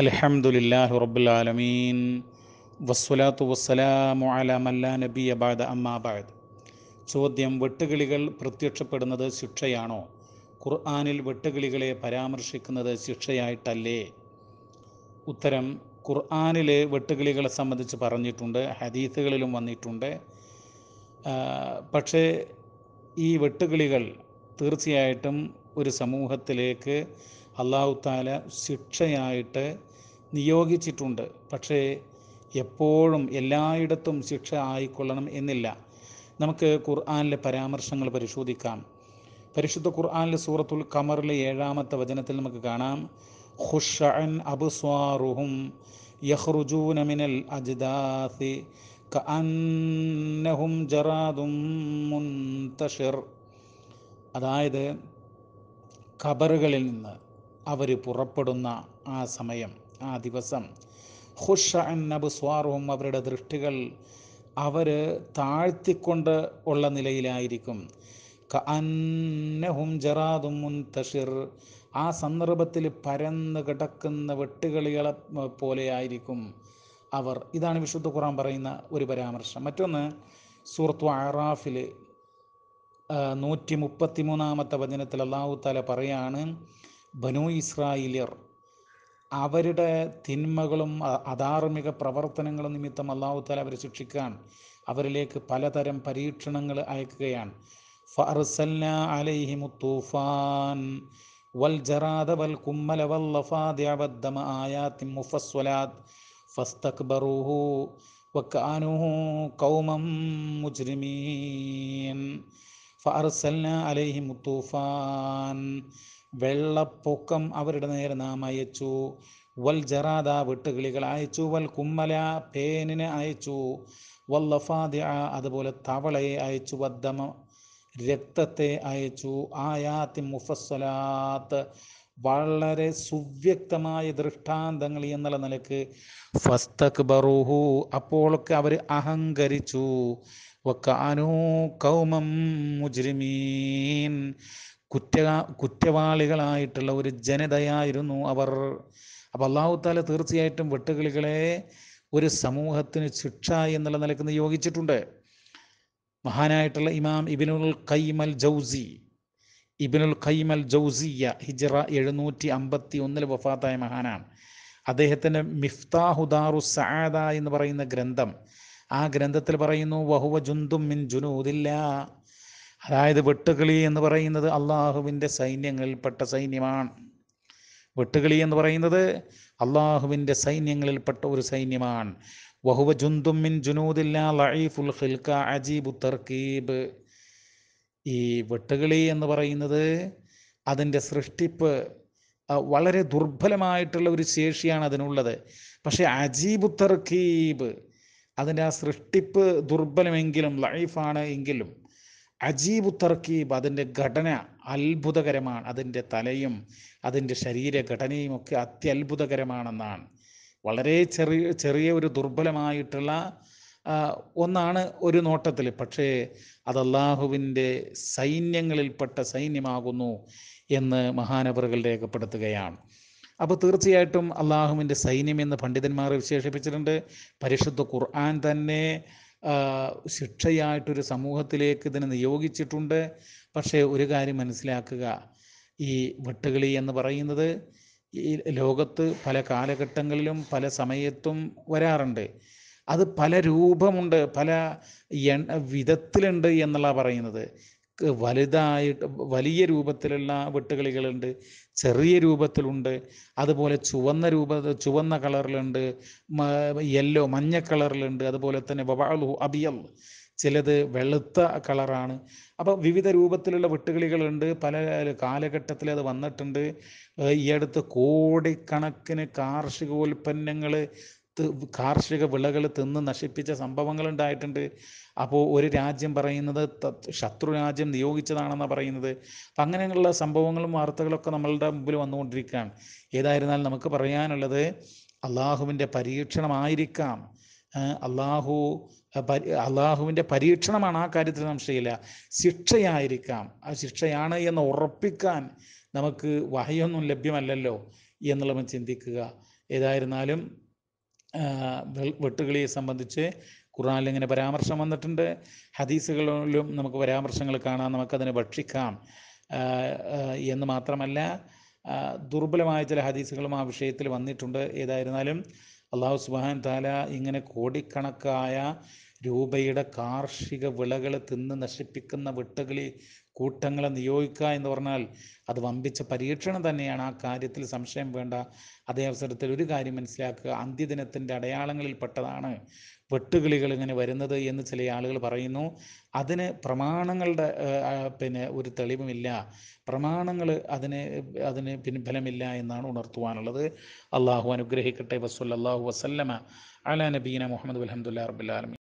അലഹമുല്ലാഹി റബുലാലമീൻ വസ്സലാത്തു വസ്സലാമു അല നബി അബാദ അമ്മാബാദ് ചോദ്യം വെട്ടുകിളികൾ പ്രത്യക്ഷപ്പെടുന്നത് ശിക്ഷയാണോ ഖുർആാനിൽ വെട്ടുകിളികളെ പരാമർശിക്കുന്നത് ശിക്ഷയായിട്ടല്ലേ ഉത്തരം ഖുർആാനിലെ വെട്ടുകിളികളെ സംബന്ധിച്ച് പറഞ്ഞിട്ടുണ്ട് ഹദീസുകളിലും വന്നിട്ടുണ്ട് പക്ഷേ ഈ വെട്ടുകിളികൾ തീർച്ചയായിട്ടും ഒരു സമൂഹത്തിലേക്ക് അള്ളാഹു താല ശിക്ഷയായിട്ട് നിയോഗിച്ചിട്ടുണ്ട് പക്ഷേ എപ്പോഴും എല്ലായിടത്തും ശിക്ഷ ആയിക്കൊള്ളണം എന്നില്ല നമുക്ക് ഖുർആാനിലെ പരാമർശങ്ങൾ പരിശോധിക്കാം പരിശുദ്ധ ഖുർആാനിലെ സൂറത്തുൽ കമറിലെ ഏഴാമത്തെ വചനത്തിൽ നമുക്ക് കാണാം ഖുഷൻ അബുസ്വാറുഹും യഹ്റുജൂന മിനൽ അജ്ദാസി കഅന്നഹും ജറാദും മുൻതഷിർ അതായത് ഖബറുകളിൽ നിന്ന് അവർ പുറപ്പെടുന്ന ആ സമയം ആ ദിവസം ഹുഷ സ്വാറും അവരുടെ ദൃഷ്ടികൾ അവർ താഴ്ത്തിക്കൊണ്ട് ഉള്ള നിലയിലായിരിക്കും അന്നഹും ജറാദും തഷിർ ആ സന്ദർഭത്തിൽ പരന്ന് കിടക്കുന്ന വെട്ടുകളികളെ പോലെയായിരിക്കും അവർ ഇതാണ് വിശുദ്ധ ഖുറാൻ പറയുന്ന ഒരു പരാമർശം മറ്റൊന്ന് സൂറത്തു ആറാഫിൽ നൂറ്റി മുപ്പത്തി മൂന്നാമത്തെ വചനത്തിൽ അള്ളാഹു താല പറയാണ് ബനു ഇസ്രായേലിയർ അവരുടെ തിന്മകളും അധാർമിക പ്രവർത്തനങ്ങളും നിമിത്തം അള്ളാഹു താല അവരെ ശിക്ഷിക്കാൻ അവരിലേക്ക് പലതരം പരീക്ഷണങ്ങൾ അയക്കുകയാണ് ഫർസല്ല വൽ ജറാദ വൽ കുമ്മല വൽ മുജ്രിമീൻ ഫർസൽന അലൈഹി മുത്തൂഫാൻ വെള്ളപ്പൊക്കം അവരുടെ നേരെ നാം അയച്ചു വൽ ജറാദ വെട്ടുകിളികൾ അയച്ചു വൽ കുമ്മല പേനിനെ അയച്ചു വല്ലഫാദിയ അതുപോലെ തവളയെ അയച്ചു വദ്ദമ രക്തത്തെ അയച്ചു ആയാത്തി മുഫസ്സലാത്ത് വളരെ സുവ്യക്തമായ ദൃഷ്ടാന്തങ്ങൾ എന്നുള്ള നിലക്ക് ഫസ്തക് ബറൂഹു അപ്പോളൊക്കെ അവർ അഹങ്കരിച്ചു വക്കാനൂ കൗമം മുജ്രിമീൻ കുറ്റ കുറ്റവാളികളായിട്ടുള്ള ഒരു ജനതയായിരുന്നു അവർ അപ്പോൾ അള്ളാഹു താല തീർച്ചയായിട്ടും വെട്ടുകിളികളെ ഒരു സമൂഹത്തിന് ശിക്ഷ എന്നുള്ള നിലയ്ക്ക് നിയോഗിച്ചിട്ടുണ്ട് മഹാനായിട്ടുള്ള ഇമാം ഇബിനുൽ കൈമൽ ജൗസി ഇബിനുൽ ഖൈമൽ ജൗസിയ ഹിജറ എഴുന്നൂറ്റി അമ്പത്തി ഒന്നിൽ വഫാത്തായ മഹാനാണ് അദ്ദേഹത്തിൻ്റെ മിഫ്താഹുദാറു സഅദ എന്ന് പറയുന്ന ഗ്രന്ഥം ആ ഗ്രന്ഥത്തിൽ പറയുന്നു വഹുവ ജുന്തും മിൻ ജുനൂതില്ല അതായത് വെട്ടുകിളി എന്ന് പറയുന്നത് അള്ളാഹുവിൻ്റെ സൈന്യങ്ങളിൽപ്പെട്ട സൈന്യമാണ് വെട്ടുകിളി എന്ന് പറയുന്നത് അള്ളാഹുവിൻ്റെ സൈന്യങ്ങളിൽപ്പെട്ട ഒരു സൈന്യമാണ് വഹുവ ജുന്തും മിൻ ജുനൂദില്ല ലഈഫുൽ ഖിൽക അജീബു തർക്കീബ് ഈ വെട്ടുകിളി എന്ന് പറയുന്നത് അതിൻ്റെ സൃഷ്ടിപ്പ് വളരെ ദുർബലമായിട്ടുള്ള ഒരു ശേഷിയാണ് അതിനുള്ളത് പക്ഷേ അജീബു തർക്കീബ് അതിൻ്റെ ആ സൃഷ്ടിപ്പ് ദുർബലമെങ്കിലും ലൈഫാണ് എങ്കിലും അജീബ് തർക്കീബ് അതിൻ്റെ ഘടന അത്ഭുതകരമാണ് അതിൻ്റെ തലയും അതിൻ്റെ ശരീരഘടനയും ഒക്കെ അത്യത്ഭുതകരമാണെന്നാണ് വളരെ ചെറിയ ചെറിയ ഒരു ദുർബലമായിട്ടുള്ള ഒന്നാണ് ഒരു നോട്ടത്തിൽ പക്ഷേ അത് അള്ളാഹുവിൻ്റെ സൈന്യങ്ങളിൽപ്പെട്ട സൈന്യമാകുന്നു എന്ന് മഹാനവറുകൾ രേഖപ്പെടുത്തുകയാണ് അപ്പോൾ തീർച്ചയായിട്ടും അള്ളാഹുവിൻ്റെ സൈന്യം എന്ന് പണ്ഡിതന്മാർ വിശേഷിപ്പിച്ചിട്ടുണ്ട് പരിശുദ്ധ ഖുർആൻ തന്നെ ശിക്ഷയായിട്ടൊരു സമൂഹത്തിലേക്ക് ഇതിനെ നിയോഗിച്ചിട്ടുണ്ട് പക്ഷേ ഒരു കാര്യം മനസ്സിലാക്കുക ഈ വെട്ടുകിളി എന്ന് പറയുന്നത് ഈ ലോകത്ത് പല കാലഘട്ടങ്ങളിലും പല സമയത്തും വരാറുണ്ട് അത് പല രൂപമുണ്ട് പല വിധത്തിലുണ്ട് എന്നുള്ള പറയുന്നത് വലുതായിട്ട് വലിയ രൂപത്തിലുള്ള വെട്ടുകളികളുണ്ട് ചെറിയ രൂപത്തിലുണ്ട് അതുപോലെ ചുവന്ന രൂപ ചുവന്ന കളറിലുണ്ട് യെല്ലോ മഞ്ഞ കളറിലുണ്ട് അതുപോലെ തന്നെ വവാളു അബിയൽ ചിലത് വെളുത്ത കളറാണ് അപ്പോൾ വിവിധ രൂപത്തിലുള്ള വെട്ടുകളികളുണ്ട് പല കാലഘട്ടത്തിൽ അത് വന്നിട്ടുണ്ട് ഈ അടുത്ത് കോടിക്കണക്കിന് കാർഷികോൽപ്പന്നങ്ങൾ കാർഷിക വിളകൾ തിന്ന് നശിപ്പിച്ച സംഭവങ്ങൾ ഉണ്ടായിട്ടുണ്ട് അപ്പോൾ ഒരു രാജ്യം പറയുന്നത് ശത്രു രാജ്യം നിയോഗിച്ചതാണെന്നാണ് പറയുന്നത് അപ്പം അങ്ങനെയുള്ള സംഭവങ്ങളും വാർത്തകളൊക്കെ നമ്മളുടെ മുമ്പിൽ വന്നുകൊണ്ടിരിക്കുകയാണ് ഏതായിരുന്നാൽ നമുക്ക് പറയാനുള്ളത് അള്ളാഹുവിൻ്റെ പരീക്ഷണമായിരിക്കാം അള്ളാഹു അള്ളാഹുവിൻ്റെ പരീക്ഷണമാണ് ആ കാര്യത്തിൽ സംശയമില്ല ശിക്ഷയായിരിക്കാം ആ ശിക്ഷയാണ് എന്ന് ഉറപ്പിക്കാൻ നമുക്ക് വഹയൊന്നും ലഭ്യമല്ലല്ലോ എന്നുള്ളവൻ ചിന്തിക്കുക ഏതായിരുന്നാലും വെട്ടുകളിയെ സംബന്ധിച്ച് ഖുറാനിൽ ഇങ്ങനെ പരാമർശം വന്നിട്ടുണ്ട് ഹദീസുകളിലും നമുക്ക് പരാമർശങ്ങൾ കാണാം നമുക്കതിനെ ഭക്ഷിക്കാം എന്ന് മാത്രമല്ല ദുർബലമായ ചില ഹദീസുകളും ആ വിഷയത്തിൽ വന്നിട്ടുണ്ട് ഏതായിരുന്നാലും അള്ളാഹു സുബാൻ താല ഇങ്ങനെ കോടിക്കണക്കായ രൂപയുടെ കാർഷിക വിളകൾ തിന്ന് നശിപ്പിക്കുന്ന വെട്ടുകളി കൂട്ടങ്ങളെ നിയോഗിക്കുക എന്ന് പറഞ്ഞാൽ അത് വമ്പിച്ച പരീക്ഷണം തന്നെയാണ് ആ കാര്യത്തിൽ സംശയം വേണ്ട അതേ അവസരത്തിൽ ഒരു കാര്യം മനസ്സിലാക്കുക അന്ത്യദിനത്തിൻ്റെ അടയാളങ്ങളിൽ പെട്ടതാണ് വെട്ടുകിളികൾ ഇങ്ങനെ വരുന്നത് എന്ന് ചില ആളുകൾ പറയുന്നു അതിന് പ്രമാണങ്ങളുടെ പിന്നെ ഒരു തെളിവുമില്ല പ്രമാണങ്ങൾ അതിന് അതിന് പിൻഫലമില്ല എന്നാണ് ഉണർത്തുവാനുള്ളത് അള്ളാഹു അനുഗ്രഹിക്കട്ടെ വസ്വല്ലാഹു വസല്ലമ അല നബീന മുഹമ്മദ് അലഹമുല്ലാ റബുലാലമി